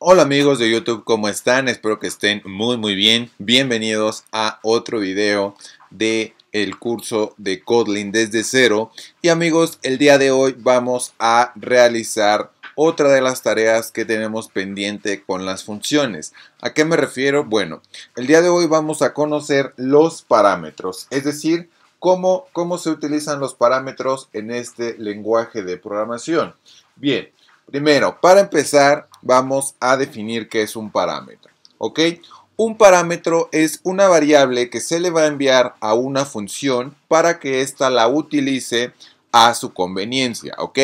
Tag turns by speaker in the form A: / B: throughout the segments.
A: Hola amigos de YouTube, ¿cómo están? Espero que estén muy muy bien. Bienvenidos a otro video de el curso de Kotlin desde cero. Y amigos, el día de hoy vamos a realizar otra de las tareas que tenemos pendiente con las funciones. ¿A qué me refiero? Bueno, el día de hoy vamos a conocer los parámetros, es decir, cómo, cómo se utilizan los parámetros en este lenguaje de programación. Bien, primero, para empezar, vamos a definir qué es un parámetro. ¿Ok? Un parámetro es una variable que se le va a enviar a una función para que ésta la utilice a su conveniencia. ¿Ok?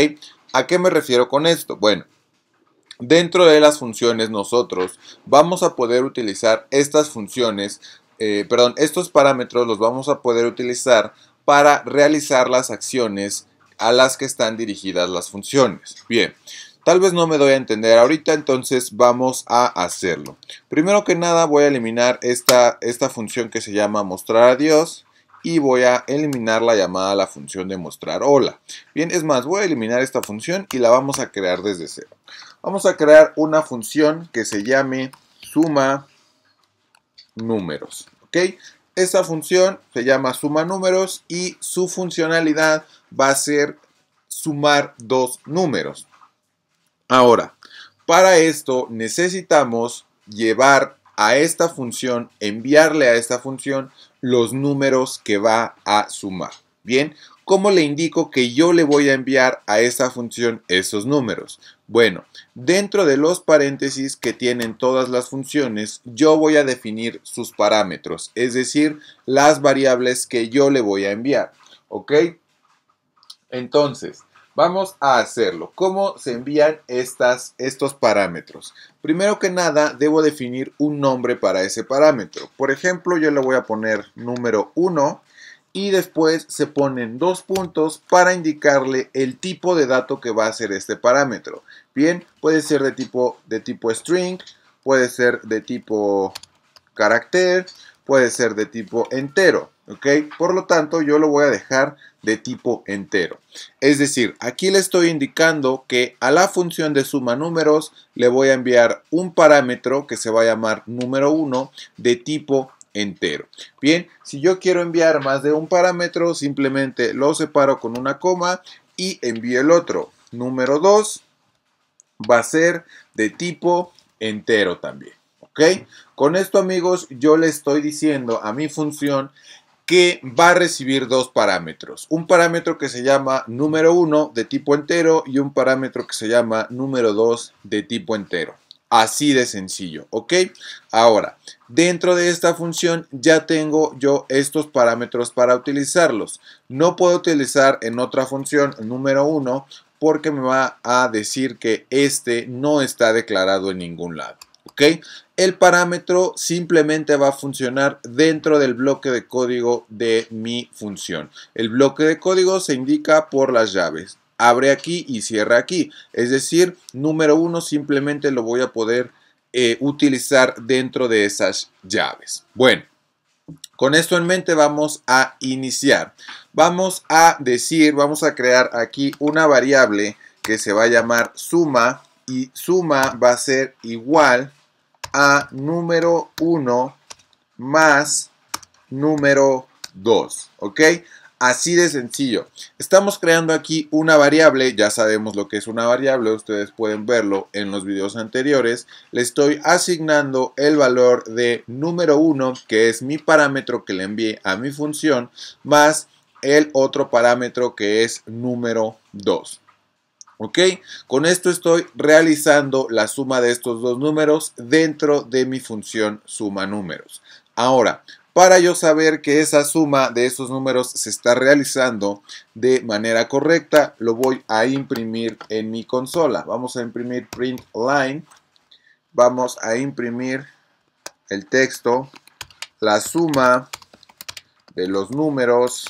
A: ¿A qué me refiero con esto? Bueno, dentro de las funciones nosotros vamos a poder utilizar estas funciones, eh, perdón, estos parámetros los vamos a poder utilizar para realizar las acciones a las que están dirigidas las funciones. Bien, Tal vez no me doy a entender ahorita, entonces vamos a hacerlo. Primero que nada voy a eliminar esta, esta función que se llama mostrar a Dios y voy a eliminar la llamada a la función de mostrar hola. Bien, es más, voy a eliminar esta función y la vamos a crear desde cero. Vamos a crear una función que se llame suma números, ¿ok? Esta función se llama suma números y su funcionalidad va a ser sumar dos números. Ahora, para esto necesitamos llevar a esta función, enviarle a esta función los números que va a sumar. Bien, ¿cómo le indico que yo le voy a enviar a esta función esos números? Bueno, dentro de los paréntesis que tienen todas las funciones, yo voy a definir sus parámetros, es decir, las variables que yo le voy a enviar. ¿Ok? Entonces, Vamos a hacerlo. ¿Cómo se envían estas, estos parámetros? Primero que nada, debo definir un nombre para ese parámetro. Por ejemplo, yo le voy a poner número 1 y después se ponen dos puntos para indicarle el tipo de dato que va a ser este parámetro. Bien, puede ser de tipo, de tipo string, puede ser de tipo carácter, puede ser de tipo entero. ¿ok? Por lo tanto, yo lo voy a dejar de tipo entero. Es decir, aquí le estoy indicando que a la función de suma números le voy a enviar un parámetro que se va a llamar número 1 de tipo entero. Bien, si yo quiero enviar más de un parámetro, simplemente lo separo con una coma y envío el otro. Número 2 va a ser de tipo entero también. ¿Ok? Con esto amigos yo le estoy diciendo a mi función que va a recibir dos parámetros. Un parámetro que se llama número 1 de tipo entero y un parámetro que se llama número 2 de tipo entero. Así de sencillo, ¿ok? Ahora, dentro de esta función ya tengo yo estos parámetros para utilizarlos. No puedo utilizar en otra función número 1 porque me va a decir que este no está declarado en ningún lado. El parámetro simplemente va a funcionar dentro del bloque de código de mi función. El bloque de código se indica por las llaves. Abre aquí y cierra aquí. Es decir, número uno simplemente lo voy a poder eh, utilizar dentro de esas llaves. Bueno, con esto en mente vamos a iniciar. Vamos a decir, vamos a crear aquí una variable que se va a llamar suma y suma va a ser igual a número 1 más número 2, ¿ok? Así de sencillo. Estamos creando aquí una variable, ya sabemos lo que es una variable, ustedes pueden verlo en los videos anteriores. Le estoy asignando el valor de número 1, que es mi parámetro que le envié a mi función, más el otro parámetro que es número 2. ¿Ok? Con esto estoy realizando la suma de estos dos números dentro de mi función suma números. Ahora, para yo saber que esa suma de esos números se está realizando de manera correcta, lo voy a imprimir en mi consola. Vamos a imprimir print line. Vamos a imprimir el texto. La suma de los números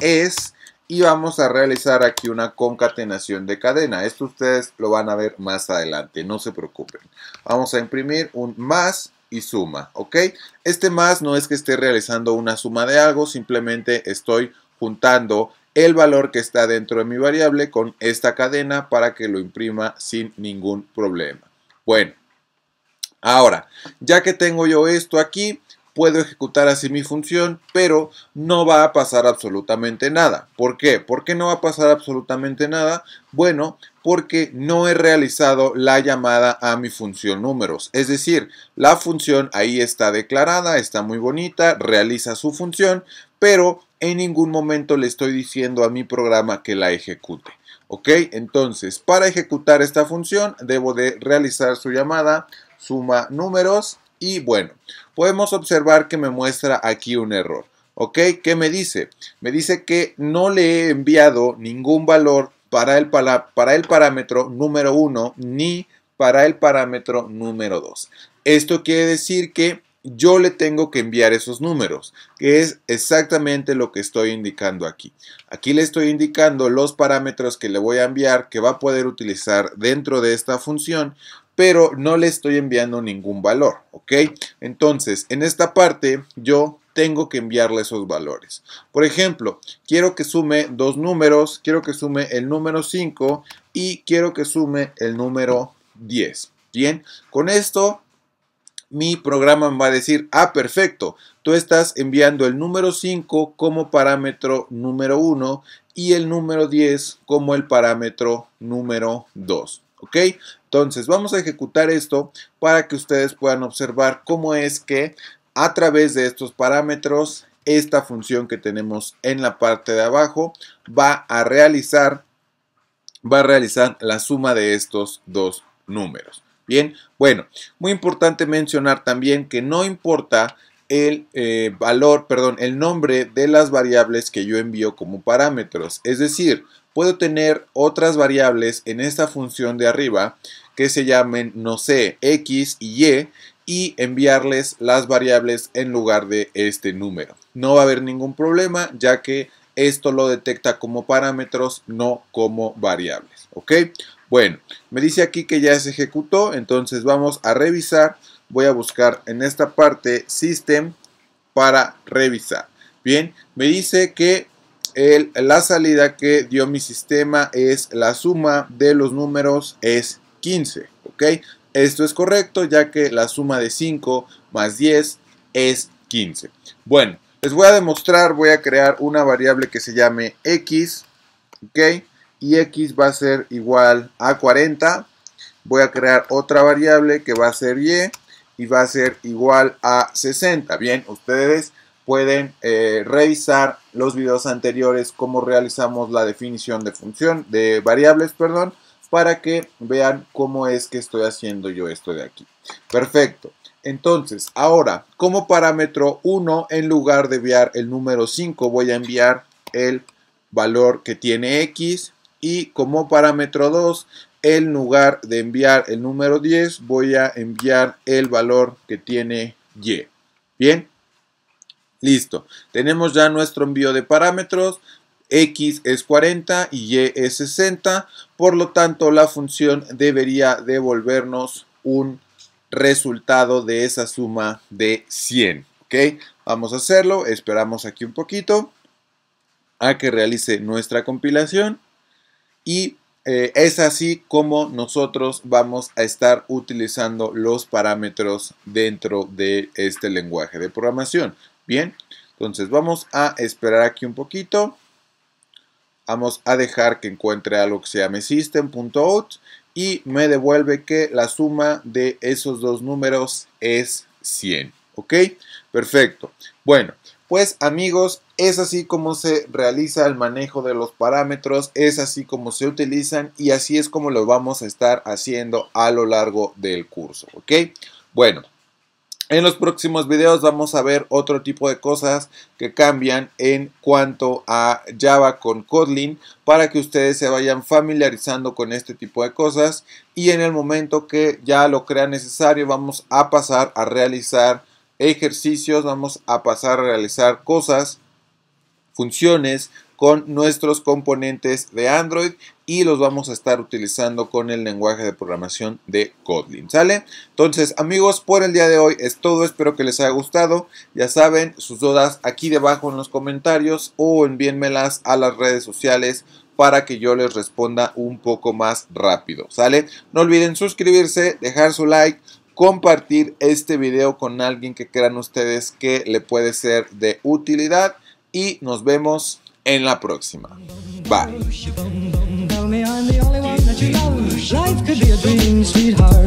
A: es y vamos a realizar aquí una concatenación de cadena. Esto ustedes lo van a ver más adelante, no se preocupen. Vamos a imprimir un más y suma, ¿ok? Este más no es que esté realizando una suma de algo, simplemente estoy juntando el valor que está dentro de mi variable con esta cadena para que lo imprima sin ningún problema. Bueno, ahora, ya que tengo yo esto aquí, puedo ejecutar así mi función, pero no va a pasar absolutamente nada. ¿Por qué? ¿Por qué no va a pasar absolutamente nada? Bueno, porque no he realizado la llamada a mi función números. Es decir, la función ahí está declarada, está muy bonita, realiza su función, pero en ningún momento le estoy diciendo a mi programa que la ejecute. ¿Ok? Entonces, para ejecutar esta función debo de realizar su llamada suma números y bueno, podemos observar que me muestra aquí un error. ¿Ok? ¿Qué me dice? Me dice que no le he enviado ningún valor para el, para el parámetro número 1 ni para el parámetro número 2. Esto quiere decir que yo le tengo que enviar esos números, que es exactamente lo que estoy indicando aquí. Aquí le estoy indicando los parámetros que le voy a enviar que va a poder utilizar dentro de esta función pero no le estoy enviando ningún valor, ¿ok? Entonces, en esta parte yo tengo que enviarle esos valores. Por ejemplo, quiero que sume dos números, quiero que sume el número 5 y quiero que sume el número 10. Bien, con esto mi programa va a decir, ah, perfecto, tú estás enviando el número 5 como parámetro número 1 y el número 10 como el parámetro número 2. ¿Ok? Entonces vamos a ejecutar esto para que ustedes puedan observar cómo es que a través de estos parámetros esta función que tenemos en la parte de abajo va a realizar va a realizar la suma de estos dos números. Bien, bueno, muy importante mencionar también que no importa el eh, valor, perdón, el nombre de las variables que yo envío como parámetros. Es decir, puedo tener otras variables en esta función de arriba que se llamen, no sé, x y y y enviarles las variables en lugar de este número. No va a haber ningún problema ya que esto lo detecta como parámetros, no como variables. ¿Ok? Bueno, me dice aquí que ya se ejecutó, entonces vamos a revisar. Voy a buscar en esta parte System para revisar. Bien, me dice que la salida que dio mi sistema es la suma de los números es 15, ¿ok? Esto es correcto ya que la suma de 5 más 10 es 15. Bueno, les voy a demostrar, voy a crear una variable que se llame x, ¿ok? Y x va a ser igual a 40. Voy a crear otra variable que va a ser y y va a ser igual a 60. Bien, ustedes pueden eh, revisar los videos anteriores cómo realizamos la definición de función de variables perdón para que vean cómo es que estoy haciendo yo esto de aquí perfecto entonces ahora como parámetro 1 en lugar de enviar el número 5 voy a enviar el valor que tiene x y como parámetro 2 en lugar de enviar el número 10 voy a enviar el valor que tiene y bien Listo. Tenemos ya nuestro envío de parámetros. X es 40 y Y es 60. Por lo tanto, la función debería devolvernos un resultado de esa suma de 100. ¿Ok? Vamos a hacerlo. Esperamos aquí un poquito a que realice nuestra compilación. Y eh, es así como nosotros vamos a estar utilizando los parámetros dentro de este lenguaje de programación. Bien, entonces vamos a esperar aquí un poquito. Vamos a dejar que encuentre algo que se llame system.out y me devuelve que la suma de esos dos números es 100. ¿Ok? Perfecto. Bueno, pues amigos, es así como se realiza el manejo de los parámetros, es así como se utilizan y así es como lo vamos a estar haciendo a lo largo del curso. ¿Ok? Bueno. En los próximos videos vamos a ver otro tipo de cosas que cambian en cuanto a Java con Kotlin para que ustedes se vayan familiarizando con este tipo de cosas y en el momento que ya lo crean necesario vamos a pasar a realizar ejercicios, vamos a pasar a realizar cosas, funciones con nuestros componentes de Android y los vamos a estar utilizando con el lenguaje de programación de Kotlin, ¿sale? Entonces, amigos, por el día de hoy es todo, espero que les haya gustado. Ya saben, sus dudas aquí debajo en los comentarios o envíenmelas a las redes sociales para que yo les responda un poco más rápido, ¿sale? No olviden suscribirse, dejar su like, compartir este video con alguien que crean ustedes que le puede ser de utilidad y nos vemos en la próxima. Bye. sweetheart.